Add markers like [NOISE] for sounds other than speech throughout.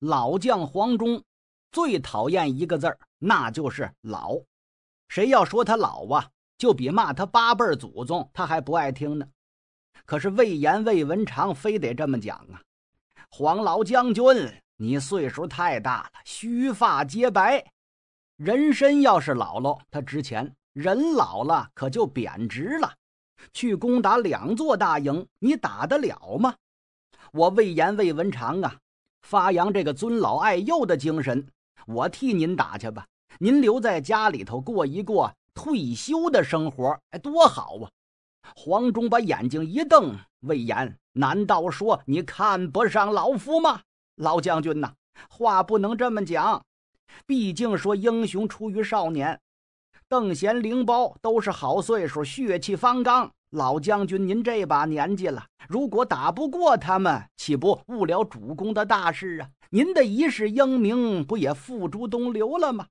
老将黄忠最讨厌一个字儿，那就是“老”。谁要说他老啊，就比骂他八辈祖宗他还不爱听呢。可是魏延、魏文长非得这么讲啊：“黄老将军，你岁数太大了，须发皆白，人参要是老了它值钱，人老了可就贬值了。去攻打两座大营，你打得了吗？我魏延、魏文长啊！”发扬这个尊老爱幼的精神，我替您打去吧。您留在家里头过一过退休的生活，哎，多好啊！黄忠把眼睛一瞪：“魏延，难道说你看不上老夫吗？老将军呐，话不能这么讲。毕竟说英雄出于少年，邓贤、灵包都是好岁数，血气方刚。”老将军，您这把年纪了，如果打不过他们，岂不误了主公的大事啊？您的一世英名，不也付诸东流了吗？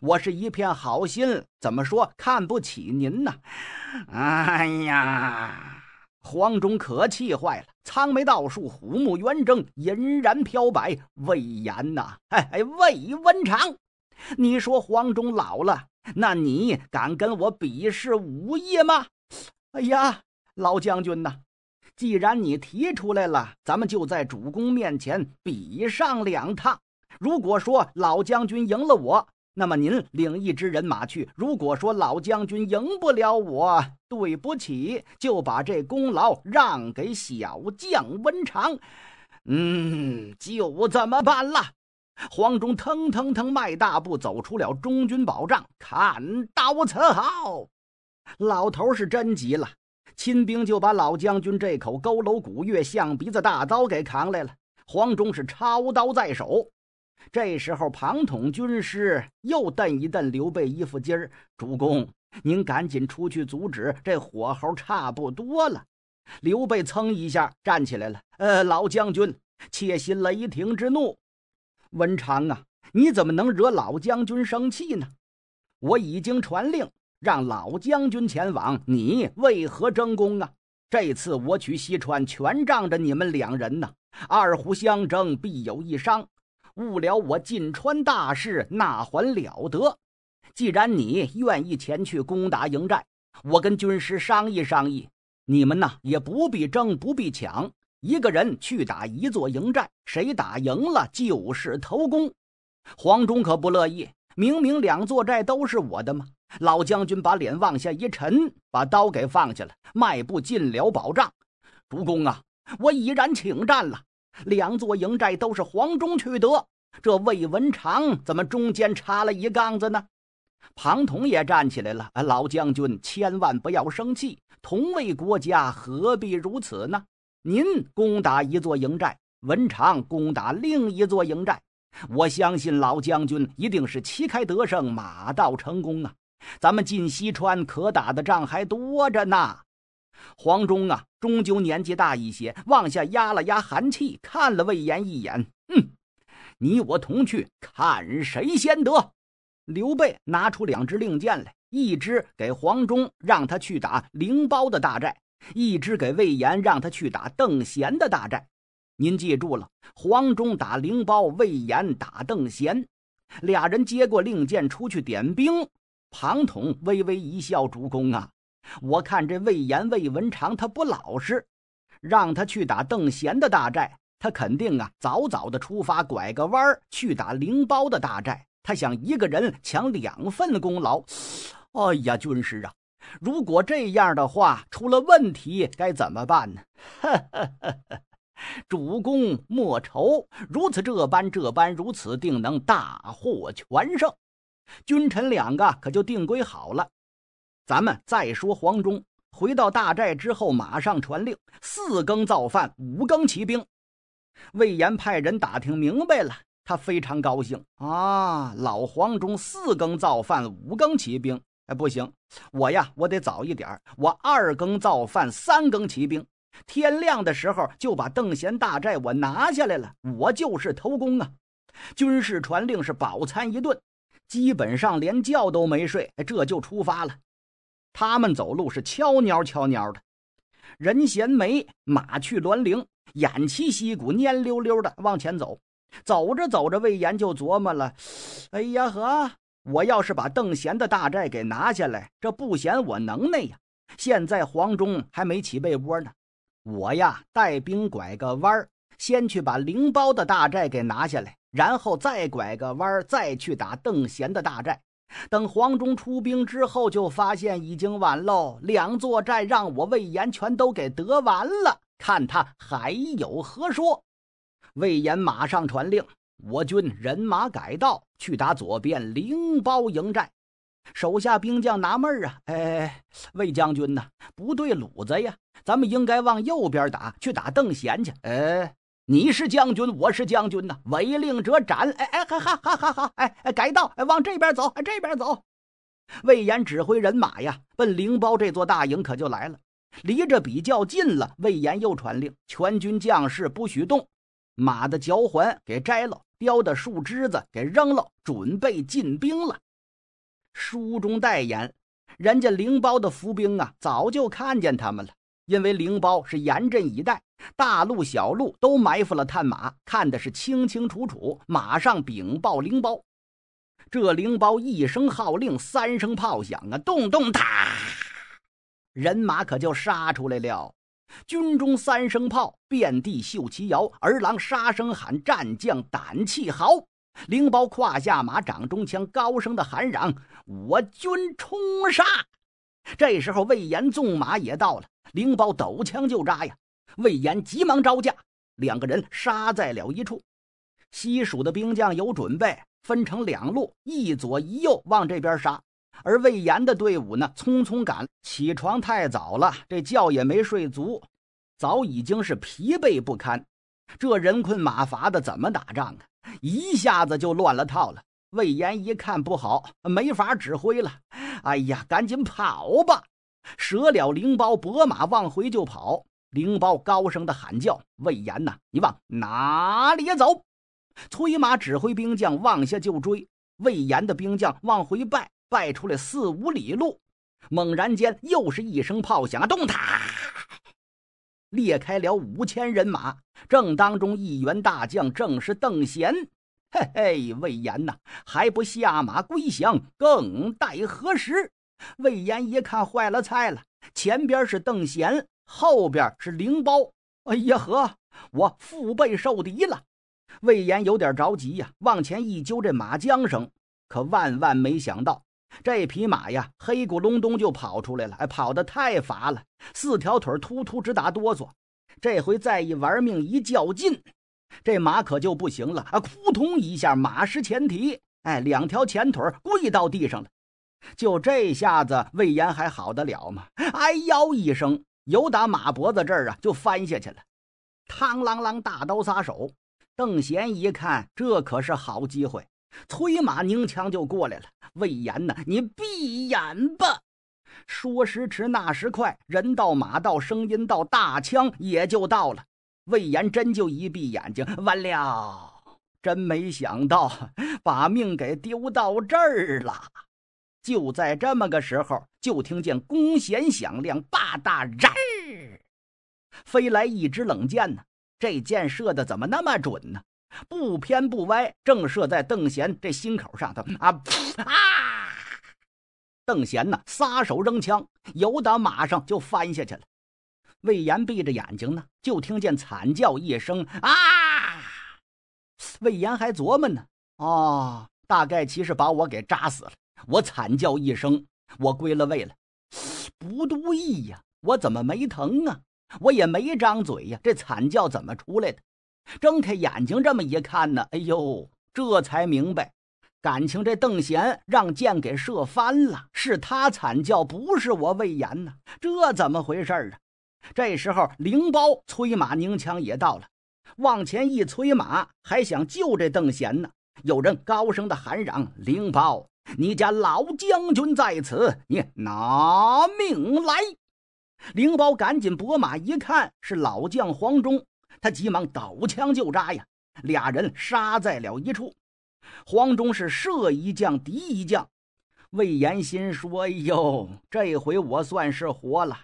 我是一片好心，怎么说看不起您呢？哎呀，黄忠可气坏了，苍眉倒竖，虎目圆睁，银然飘摆。魏延呐，哎哎，魏温长，你说黄忠老了，那你敢跟我比试武艺吗？哎呀，老将军呐，既然你提出来了，咱们就在主公面前比上两趟。如果说老将军赢了我，那么您领一支人马去；如果说老将军赢不了我，对不起，就把这功劳让给小将温长。嗯，就这么办了。黄忠腾腾腾迈大步走出了中军宝帐，砍刀伺候。老头是真急了，亲兵就把老将军这口佝偻骨、月象鼻子大刀给扛来了。黄忠是抄刀在手。这时候，庞统军师又瞪一瞪刘备衣服襟儿：“主公，您赶紧出去阻止，这火候差不多了。”刘备噌一下站起来了：“呃，老将军，切心雷霆之怒，文长啊，你怎么能惹老将军生气呢？我已经传令。”让老将军前往，你为何争功啊？这次我取西川，全仗着你们两人呢。二虎相争，必有一伤，误了我进川大事，那还了得？既然你愿意前去攻打营寨，我跟军师商议商议。你们呐，也不必争，不必抢，一个人去打一座营寨，谁打赢了就是头功。黄忠可不乐意，明明两座寨都是我的嘛。老将军把脸往下一沉，把刀给放下了，迈步进了宝帐。主公啊，我已然请战了。两座营寨都是黄忠取得，这魏文长怎么中间插了一杠子呢？庞统也站起来了。老将军千万不要生气，同为国家，何必如此呢？您攻打一座营寨，文长攻打另一座营寨，我相信老将军一定是旗开得胜，马到成功啊！咱们进西川，可打的仗还多着呢。黄忠啊，终究年纪大一些，往下压了压寒气，看了魏延一眼，哼，你我同去，看谁先得。刘备拿出两支令箭来，一支给黄忠，让他去打灵包的大寨；一支给魏延，让他去打邓贤的大寨。您记住了，黄忠打灵包，魏延打邓贤。俩人接过令箭，出去点兵。庞统微微一笑：“主公啊，我看这魏延、魏文长他不老实，让他去打邓贤的大寨，他肯定啊早早的出发，拐个弯儿去打灵包的大寨。他想一个人抢两份功劳。哎呀，军师啊，如果这样的话，出了问题该怎么办呢？” [LAUGHS] 主公莫愁，如此这般，这般如此，定能大获全胜。君臣两个可就定规好了。咱们再说黄忠，回到大寨之后，马上传令：四更造饭，五更起兵。魏延派人打听明白了，他非常高兴啊！老黄忠四更造饭，五更起兵。哎，不行，我呀，我得早一点儿。我二更造饭，三更起兵。天亮的时候就把邓贤大寨我拿下来了，我就是头功啊！军事传令是饱餐一顿。基本上连觉都没睡，这就出发了。他们走路是悄鸟悄鸟的，人衔没，马去銮铃，偃旗息鼓，蔫溜溜的往前走。走着走着，魏延就琢磨了：“哎呀呵，我要是把邓贤的大寨给拿下来，这不嫌我能耐呀？现在黄忠还没起被窝呢，我呀带兵拐个弯儿，先去把灵包的大寨给拿下来。”然后再拐个弯儿，再去打邓贤的大寨。等黄忠出兵之后，就发现已经晚喽。两座寨让我魏延全都给得完了，看他还有何说。魏延马上传令，我军人马改道去打左边灵包营寨。手下兵将纳闷儿啊，哎，魏将军呐，不对，鲁子呀，咱们应该往右边打，去打邓贤去。哎。你是将军，我是将军呐！违令者斩！哎哎，哈哈哈哈哈！哎哎，改道往这边走，这边走。魏延指挥人马呀，奔灵包这座大营可就来了，离着比较近了。魏延又传令，全军将士不许动，马的嚼环给摘了，雕的树枝子给扔了，准备进兵了。书中带言，人家灵包的伏兵啊，早就看见他们了，因为灵包是严阵以待。大路小路都埋伏了探马，看的是清清楚楚，马上禀报灵包。这灵包一声号令，三声炮响啊，咚咚哒，人马可就杀出来了。军中三声炮，遍地绣旗摇，儿郎杀声喊，战将胆气豪。灵包胯下马，掌中枪，高声的喊嚷：“我军冲杀！”这时候魏延纵马也到了，灵包抖枪就扎呀。魏延急忙招架，两个人杀在了一处。西蜀的兵将有准备，分成两路，一左一右往这边杀。而魏延的队伍呢，匆匆赶，起床太早了，这觉也没睡足，早已经是疲惫不堪。这人困马乏的，怎么打仗啊？一下子就乱了套了。魏延一看不好，没法指挥了。哎呀，赶紧跑吧！舍了灵包，拨马往回就跑。灵包高声的喊叫：“魏延呐，你往哪里走？”催马指挥兵将往下就追。魏延的兵将往回败，败出来四五里路，猛然间又是一声炮响，咚塌，裂开了五千人马。正当中一员大将，正是邓贤。嘿嘿，魏延呐，还不下马归降，更待何时？魏延一看坏了菜了，前边是邓贤。后边是灵包，哎呀呵，我腹背受敌了。魏延有点着急呀，往前一揪这马缰绳，可万万没想到，这匹马呀，黑咕隆咚就跑出来了，哎，跑得太乏了，四条腿突突直打哆嗦。这回再一玩命一较劲，这马可就不行了啊！扑通一下，马失前蹄，哎，两条前腿跪到地上了。就这下子，魏延还好得了吗？哎呦一声。由打马脖子这儿啊，就翻下去了。嘡啷啷，大刀撒手。邓贤一看，这可是好机会，催马宁枪就过来了。魏延呢，你闭眼吧。说时迟，那时快，人到马到，声音到，大枪也就到了。魏延真就一闭眼睛，完了，真没想到，[LAUGHS] 把命给丢到这儿了。就在这么个时候，就听见弓弦响亮，叭嗒，然飞来一支冷箭呢。这箭射的怎么那么准呢？不偏不歪，正射在邓贤这心口上头。啊！啊！邓贤呢，撒手扔枪，由得马上就翻下去了。魏延闭着眼睛呢，就听见惨叫一声啊！魏延还琢磨呢，哦，大概其实把我给扎死了。我惨叫一声，我归了位了。不对呀，我怎么没疼啊？我也没张嘴呀，这惨叫怎么出来的？睁开眼睛这么一看呢，哎呦，这才明白，感情这邓贤让箭给射翻了，是他惨叫，不是我魏延呢。这怎么回事儿啊？这时候，灵包催马鸣枪也到了，往前一催马，还想救这邓贤呢。有人高声的喊嚷：“灵包！”你家老将军在此，你拿命来！灵宝赶紧拨马，一看是老将黄忠，他急忙倒枪就扎呀，俩人杀在了一处。黄忠是射一将敌一将，魏延心说：“哎呦，这回我算是活了。”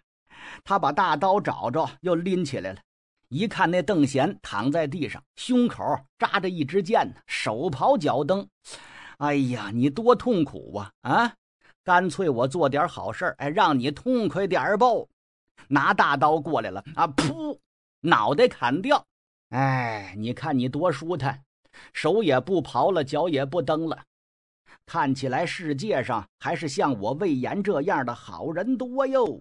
他把大刀找着，又拎起来了，一看那邓贤躺在地上，胸口扎着一支箭呢，手刨脚蹬。哎呀，你多痛苦啊！啊，干脆我做点好事哎，让你痛快点儿不？拿大刀过来了，啊，噗，脑袋砍掉。哎，你看你多舒坦，手也不刨了，脚也不蹬了。看起来世界上还是像我魏延这样的好人多哟。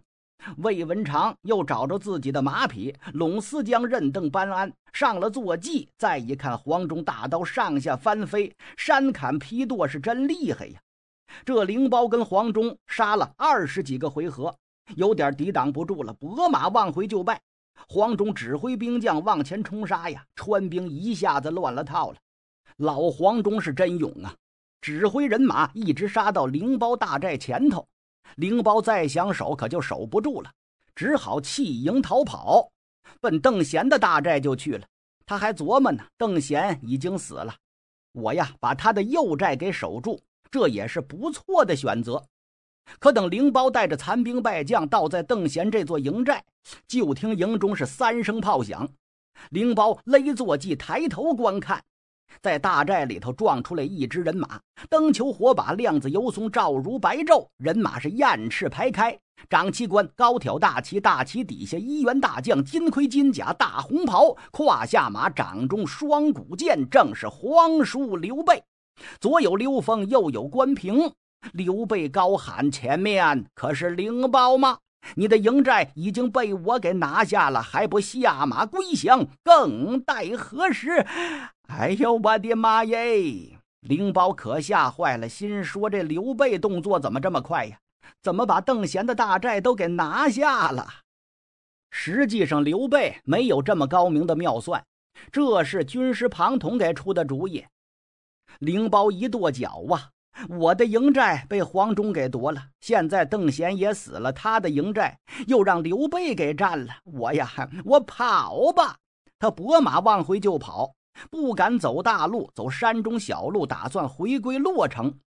魏文长又找着自己的马匹，陇思江任邓班安上了坐骑。再一看，黄忠大刀上下翻飞，山砍劈剁是真厉害呀！这灵包跟黄忠杀了二十几个回合，有点抵挡不住了，拨马往回就败。黄忠指挥兵将往前冲杀呀，川兵一下子乱了套了。老黄忠是真勇啊，指挥人马一直杀到灵包大寨前头。灵包再想守，可就守不住了，只好弃营逃跑，奔邓贤的大寨就去了。他还琢磨呢，邓贤已经死了，我呀把他的右寨给守住，这也是不错的选择。可等灵包带着残兵败将到在邓贤这座营寨，就听营中是三声炮响，灵包勒坐骑抬头观看。在大寨里头撞出来一支人马，灯球火把亮子油松照如白昼，人马是雁翅排开，长旗官高挑大旗，大旗底下一员大将，金盔金甲，大红袍，胯下马，掌中双股剑，正是皇叔刘备。左有刘封，右有关平。刘备高喊：“前面可是灵包吗？你的营寨已经被我给拿下了，还不下马归降，更待何时？”哎呦，我的妈耶！灵宝可吓坏了，心说这刘备动作怎么这么快呀？怎么把邓贤的大寨都给拿下了？实际上，刘备没有这么高明的妙算，这是军师庞统给出的主意。灵包一跺脚啊，我的营寨被黄忠给夺了，现在邓贤也死了，他的营寨又让刘备给占了。我呀，我跑吧！他拨马往回就跑。不敢走大路，走山中小路，打算回归洛城。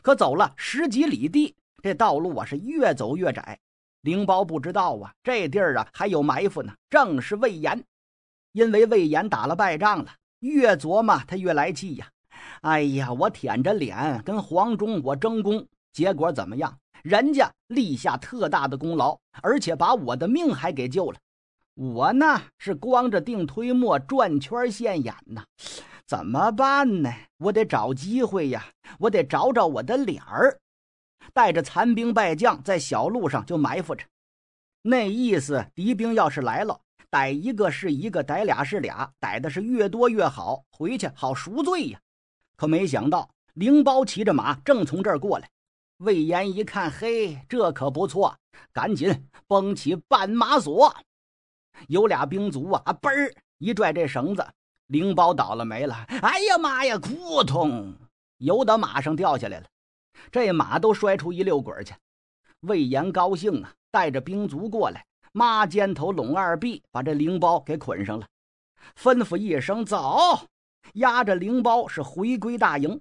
可走了十几里地，这道路啊是越走越窄。灵包不知道啊，这地儿啊还有埋伏呢。正是魏延，因为魏延打了败仗了，越琢磨他越来气呀。哎呀，我舔着脸跟黄忠我争功，结果怎么样？人家立下特大的功劳，而且把我的命还给救了。我呢是光着腚推磨转圈现眼呐，怎么办呢？我得找机会呀，我得找找我的脸儿，带着残兵败将在小路上就埋伏着。那意思，敌兵要是来了，逮一个是一个，逮俩是俩，逮的是越多越好，回去好赎罪呀。可没想到，灵包骑着马正从这儿过来，魏延一看，嘿，这可不错，赶紧绷起绊马索。有俩兵卒啊，啊，嘣儿一拽这绳子，灵包倒了没了。哎呀妈呀，扑通，由得马上掉下来了，这马都摔出一溜滚去。魏延高兴啊，带着兵卒过来，抹肩头拢二臂，把这灵包给捆上了，吩咐一声走，压着灵包是回归大营。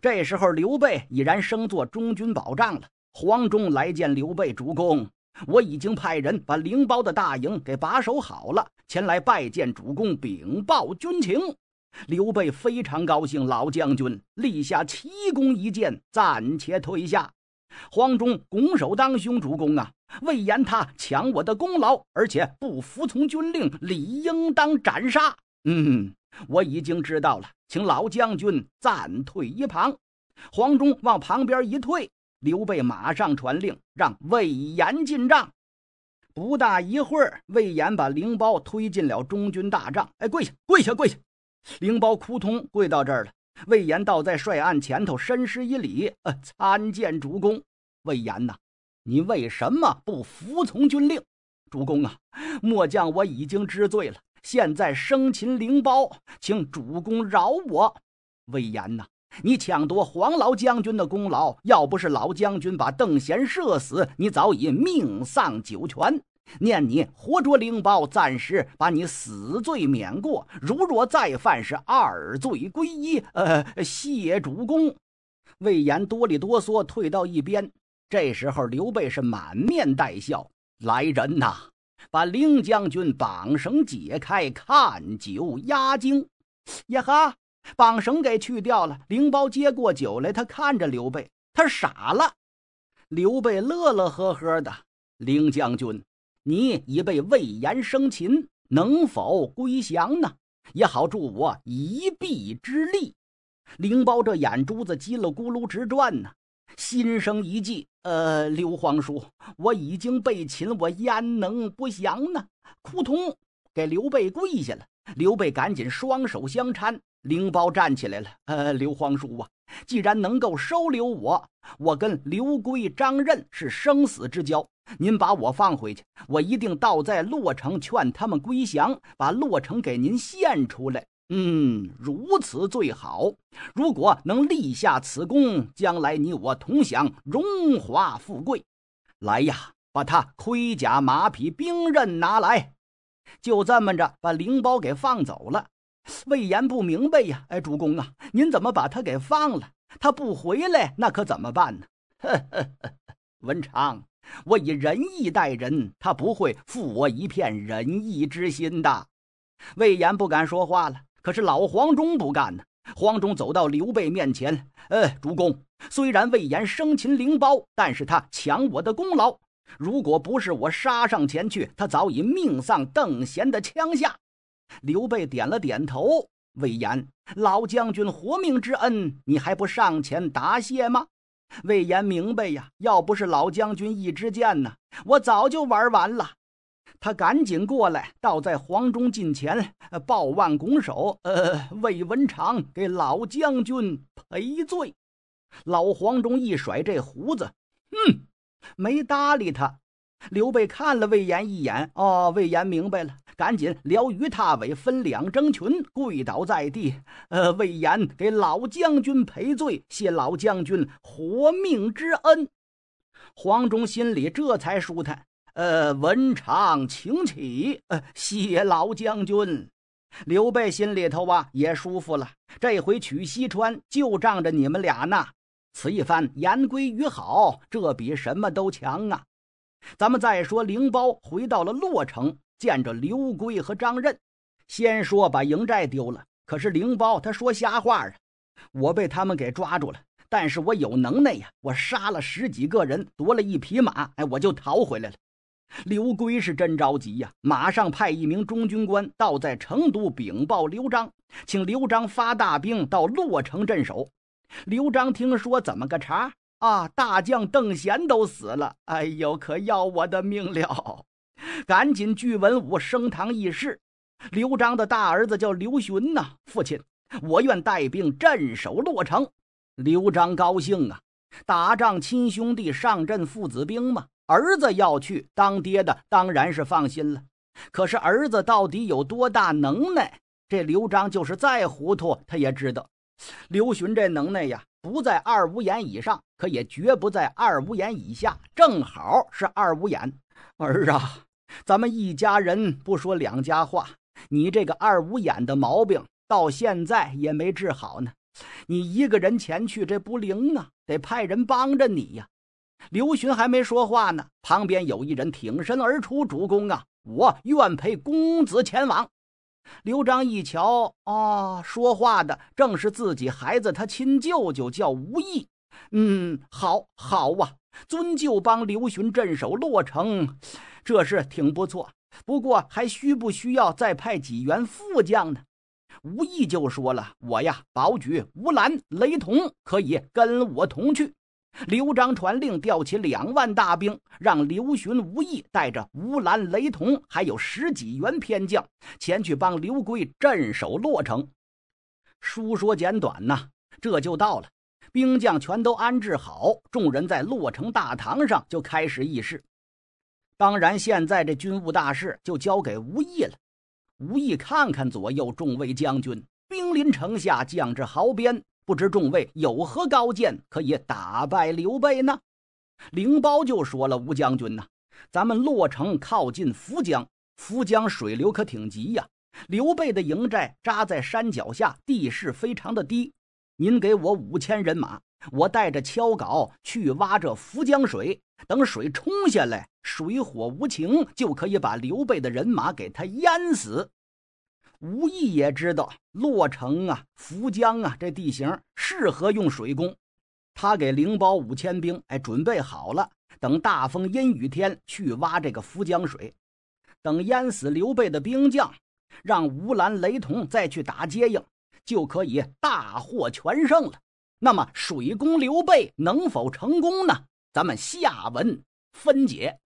这时候刘备已然升做中军保障了，黄忠来见刘备主公。我已经派人把灵包的大营给把守好了，前来拜见主公，禀报军情。刘备非常高兴，老将军立下奇功一件，暂且退下。黄忠拱手当胸，主公啊，魏延他抢我的功劳，而且不服从军令，理应当斩杀。嗯，我已经知道了，请老将军暂退一旁。黄忠往旁边一退。刘备马上传令，让魏延进帐。不大一会儿，魏延把灵包推进了中军大帐。哎，跪下，跪下，跪下！灵包扑通跪到这儿了。魏延倒在帅案前头，深施一礼：“呃，参见主公。”魏延呐，你为什么不服从军令？主公啊，末将我已经知罪了。现在生擒灵包，请主公饶我。魏延呐。你抢夺黄老将军的功劳，要不是老将军把邓贤射死，你早已命丧九泉。念你活捉灵包，暂时把你死罪免过。如若再犯，是二罪归一。呃，谢主公。魏延哆里哆嗦退到一边。这时候，刘备是满面带笑。来人呐，把凌将军绑绳解开，看酒压惊。呀哈。绑绳给去掉了，灵包接过酒来，他看着刘备，他傻了。刘备乐乐呵呵的，灵将军，你已被魏延生擒，能否归降呢？也好助我一臂之力。灵包这眼珠子叽里咕噜直转呢，心生一计。呃，刘皇叔，我已经被擒，我焉能不降呢？扑通，给刘备跪下了。刘备赶紧双手相搀。灵包站起来了。呃，刘皇叔啊，既然能够收留我，我跟刘珪、张任是生死之交。您把我放回去，我一定倒在洛城劝他们归降，把洛城给您献出来。嗯，如此最好。如果能立下此功，将来你我同享荣华富贵。来呀，把他盔甲、马匹、兵刃拿来。就这么着，把灵包给放走了。魏延不明白呀，哎，主公啊，您怎么把他给放了？他不回来，那可怎么办呢？[LAUGHS] 文长，我以仁义待人，他不会负我一片仁义之心的。魏延不敢说话了，可是老黄忠不干呢。黄忠走到刘备面前，呃，主公，虽然魏延生擒灵包，但是他抢我的功劳。如果不是我杀上前去，他早已命丧邓贤的枪下。刘备点了点头。魏延，老将军活命之恩，你还不上前答谢吗？魏延明白呀，要不是老将军一支箭呢，我早就玩完了。他赶紧过来，倒在黄忠近前，抱腕拱手：“呃，魏文长给老将军赔罪。”老黄忠一甩这胡子，哼，没搭理他。刘备看了魏延一眼，哦，魏延明白了。赶紧撩鱼踏尾，分两征群，跪倒在地。呃，魏延给老将军赔罪，谢老将军活命之恩。黄忠心里这才舒坦。呃，文长，请起。呃，谢老将军。刘备心里头啊也舒服了。这回取西川就仗着你们俩呢。此一番言归于好，这比什么都强啊。咱们再说，灵包回到了洛城。见着刘圭和张任，先说把营寨丢了。可是灵包他说瞎话啊！我被他们给抓住了，但是我有能耐呀！我杀了十几个人，夺了一匹马，哎，我就逃回来了。刘圭是真着急呀，马上派一名中军官到在成都禀报刘璋，请刘璋发大兵到洛城镇守。刘璋听说怎么个茬啊？大将邓贤都死了，哎呦，可要我的命了！赶紧聚文武升堂议事。刘璋的大儿子叫刘询呐，父亲，我愿带兵镇守洛城。刘璋高兴啊，打仗亲兄弟上阵父子兵嘛，儿子要去，当爹的当然是放心了。可是儿子到底有多大能耐？这刘璋就是再糊涂，他也知道刘询这能耐呀，不在二五眼以上，可也绝不在二五眼以下，正好是二五眼儿啊。咱们一家人不说两家话。你这个二五眼的毛病到现在也没治好呢。你一个人前去这不灵啊，得派人帮着你呀。刘询还没说话呢，旁边有一人挺身而出：“主公啊，我愿陪公子前往。”刘璋一瞧，啊，说话的正是自己孩子，他亲舅舅叫吴懿。嗯，好，好啊。尊就帮刘询镇守洛城，这是挺不错。不过还需不需要再派几员副将呢？吴意就说了：“我呀，保举吴兰、雷同，可以跟我同去。”刘璋传令调起两万大兵，让刘询、吴意带着吴兰、雷同，还有十几员偏将，前去帮刘圭镇守洛城。书说简短呐，这就到了。兵将全都安置好，众人在洛城大堂上就开始议事。当然，现在这军务大事就交给吴毅了。吴毅看看左右众位将军，兵临城下，将至濠边，不知众位有何高见，可以打败刘备呢？灵包就说了：“吴将军呐，咱们洛城靠近涪江，涪江水流可挺急呀。刘备的营寨扎在山脚下，地势非常的低。”您给我五千人马，我带着锹镐去挖这涪江水，等水冲下来，水火无情，就可以把刘备的人马给他淹死。吴懿也知道洛城啊、涪江啊这地形适合用水攻，他给灵包五千兵，哎，准备好了，等大风阴雨天去挖这个涪江水，等淹死刘备的兵将，让吴兰、雷同再去打接应。就可以大获全胜了。那么水攻刘备能否成功呢？咱们下文分解。